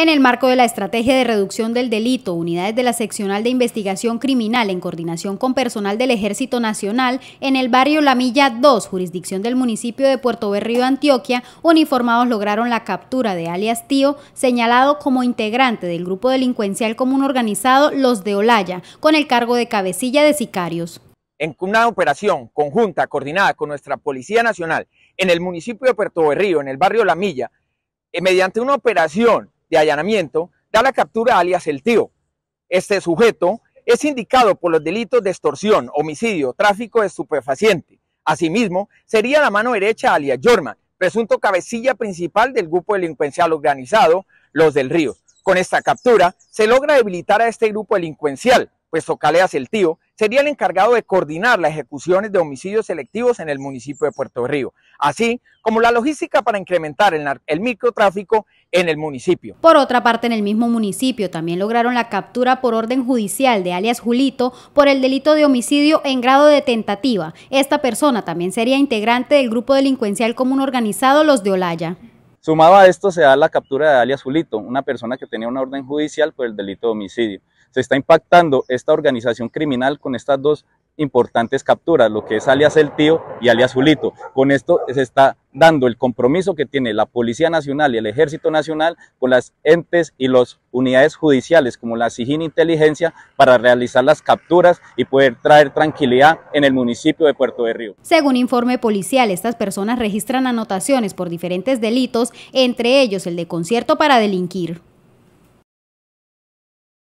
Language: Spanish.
En el marco de la Estrategia de Reducción del Delito, unidades de la Seccional de Investigación Criminal en coordinación con personal del Ejército Nacional en el barrio La Milla 2, jurisdicción del municipio de Puerto Berrío, Antioquia, uniformados lograron la captura de alias Tío, señalado como integrante del grupo delincuencial común organizado Los de Olaya, con el cargo de cabecilla de sicarios. En una operación conjunta coordinada con nuestra Policía Nacional en el municipio de Puerto Berrío, en el barrio La Milla, eh, mediante una operación de allanamiento da la captura alias el tío. Este sujeto es indicado por los delitos de extorsión, homicidio, tráfico de estupefaciente. Asimismo, sería la mano derecha alias Jorman, presunto cabecilla principal del grupo delincuencial organizado Los del Río. Con esta captura se logra debilitar a este grupo delincuencial, puesto que alias el tío sería el encargado de coordinar las ejecuciones de homicidios selectivos en el municipio de Puerto Río, así como la logística para incrementar el microtráfico en el municipio. Por otra parte, en el mismo municipio también lograron la captura por orden judicial de alias Julito por el delito de homicidio en grado de tentativa. Esta persona también sería integrante del grupo delincuencial común organizado Los de Olaya. Sumado a esto se da la captura de alias Julito, una persona que tenía una orden judicial por el delito de homicidio. Se está impactando esta organización criminal con estas dos importantes capturas, lo que es alias El Tío y alias Julito. Con esto se está dando el compromiso que tiene la Policía Nacional y el Ejército Nacional con las entes y las unidades judiciales como la SIGIN Inteligencia para realizar las capturas y poder traer tranquilidad en el municipio de Puerto de Río. Según informe policial, estas personas registran anotaciones por diferentes delitos, entre ellos el de concierto para delinquir.